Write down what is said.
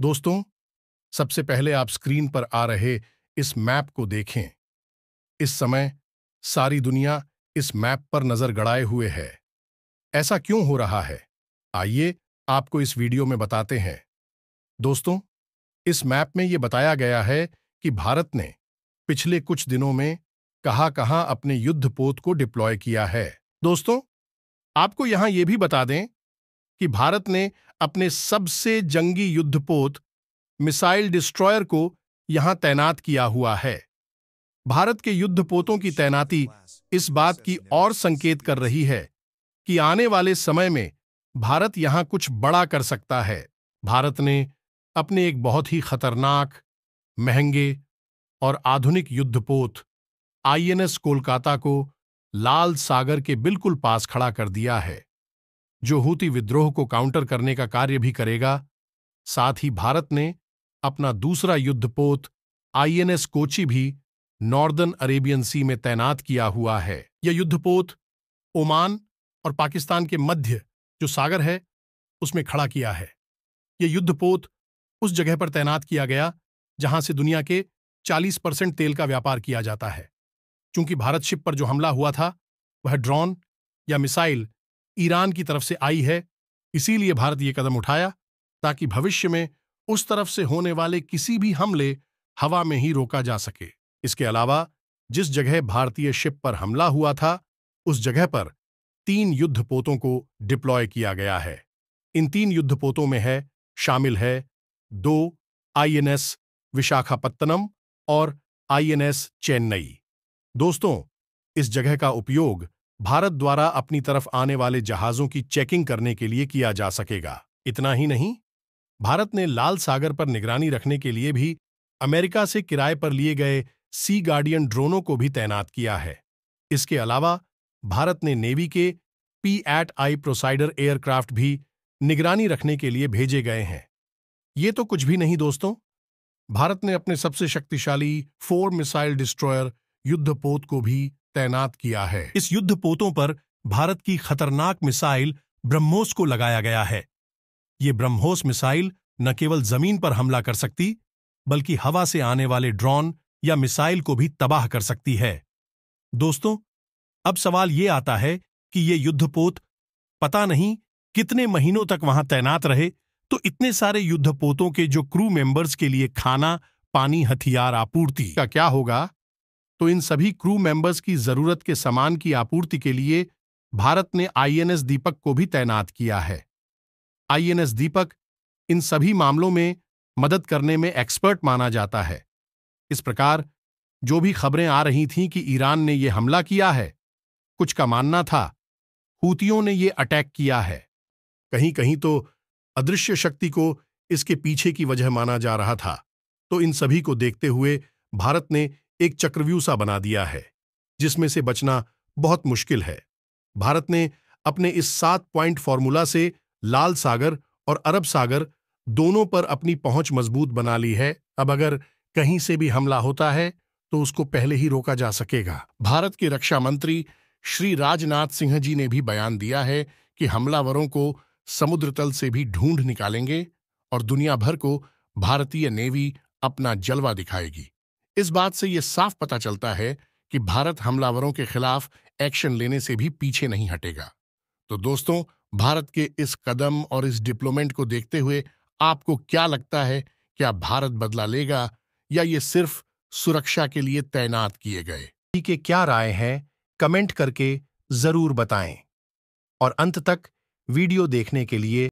दोस्तों सबसे पहले आप स्क्रीन पर आ रहे इस मैप को देखें इस समय सारी दुनिया इस मैप पर नजर गड़ाए हुए है ऐसा क्यों हो रहा है आइए आपको इस वीडियो में बताते हैं दोस्तों इस मैप में ये बताया गया है कि भारत ने पिछले कुछ दिनों में कहां कहां अपने युद्धपोत को डिप्लॉय किया है दोस्तों आपको यहां ये भी बता दें कि भारत ने अपने सबसे जंगी युद्धपोत मिसाइल डिस्ट्रॉयर को यहां तैनात किया हुआ है भारत के युद्धपोतों की तैनाती इस बात की और संकेत कर रही है कि आने वाले समय में भारत यहां कुछ बड़ा कर सकता है भारत ने अपने एक बहुत ही खतरनाक महंगे और आधुनिक युद्धपोत आईएनएस कोलकाता को लाल सागर के बिल्कुल पास खड़ा कर दिया है जो हूती विद्रोह को काउंटर करने का कार्य भी करेगा साथ ही भारत ने अपना दूसरा युद्धपोत आईएनएस कोची भी नॉर्दर्न अरेबियन सी में तैनात किया हुआ है यह युद्धपोत ओमान और पाकिस्तान के मध्य जो सागर है उसमें खड़ा किया है यह युद्धपोत उस जगह पर तैनात किया गया जहां से दुनिया के 40 परसेंट तेल का व्यापार किया जाता है क्योंकि भारत शिप पर जो हमला हुआ था वह ड्रोन या मिसाइल ईरान की तरफ से आई है इसीलिए भारत ये कदम उठाया ताकि भविष्य में उस तरफ से होने वाले किसी भी हमले हवा में ही रोका जा सके इसके अलावा जिस जगह भारतीय शिप पर हमला हुआ था उस जगह पर तीन युद्धपोतों को डिप्लॉय किया गया है इन तीन युद्धपोतों में है शामिल है दो आईएनएस विशाखापत्तनम और आईएनएस चेन्नई दोस्तों इस जगह का उपयोग भारत द्वारा अपनी तरफ आने वाले जहाजों की चेकिंग करने के लिए किया जा सकेगा इतना ही नहीं भारत ने लाल सागर पर निगरानी रखने के लिए भी अमेरिका से किराए पर लिए गए सी गार्डियन ड्रोनों को भी तैनात किया है इसके अलावा भारत ने नेवी के P eight I Poseidon aircraft भी निगरानी रखने के लिए भेजे गए हैं ये तो कुछ भी नहीं दोस्तों भारत ने अपने सबसे शक्तिशाली फोर मिसाइल डिस्ट्रॉयर युद्धपोत को भी तैनात किया है इस युद्ध पोतों पर भारत की खतरनाक मिसाइल ब्रह्मोस को लगाया गया है ये ब्रह्मोस मिसाइल न केवल जमीन पर हमला कर सकती बल्कि हवा से आने वाले ड्रोन या मिसाइल को भी तबाह कर सकती है दोस्तों अब सवाल ये आता है कि ये युद्धपोत पता नहीं कितने महीनों तक वहां तैनात रहे तो इतने सारे युद्धपोतों के जो क्रू मेंबर्स के लिए खाना पानी हथियार आपूर्ति का क्या होगा तो इन सभी क्रू मेंबर्स की जरूरत के सामान की आपूर्ति के लिए भारत ने आईएनएस दीपक को भी तैनात किया है आईएनएस दीपक इन सभी मामलों में मदद करने में एक्सपर्ट माना जाता है इस प्रकार जो भी खबरें आ रही थीं कि ईरान ने यह हमला किया है कुछ का मानना था हूतियों ने यह अटैक किया है कहीं कहीं तो अदृश्य शक्ति को इसके पीछे की वजह माना जा रहा था तो इन सभी को देखते हुए भारत ने एक चक्रव्यूह सा बना दिया है जिसमें से बचना बहुत मुश्किल है भारत ने अपने इस सात पॉइंट फॉर्मूला से लाल सागर और अरब सागर दोनों पर अपनी पहुंच मजबूत बना ली है अब अगर कहीं से भी हमला होता है तो उसको पहले ही रोका जा सकेगा भारत के रक्षा मंत्री श्री राजनाथ सिंह जी ने भी बयान दिया है कि हमलावरों को समुद्र तल से भी ढूंढ निकालेंगे और दुनिया भर को भारतीय नेवी अपना जलवा दिखाएगी इस बात से यह साफ पता चलता है कि भारत हमलावरों के खिलाफ एक्शन लेने से भी पीछे नहीं हटेगा तो दोस्तों भारत के इस कदम और इस डिप्लोमेंट को देखते हुए आपको क्या लगता है क्या भारत बदला लेगा या ये सिर्फ सुरक्षा के लिए तैनात किए गए के क्या राय है कमेंट करके जरूर बताएं और अंत तक वीडियो देखने के लिए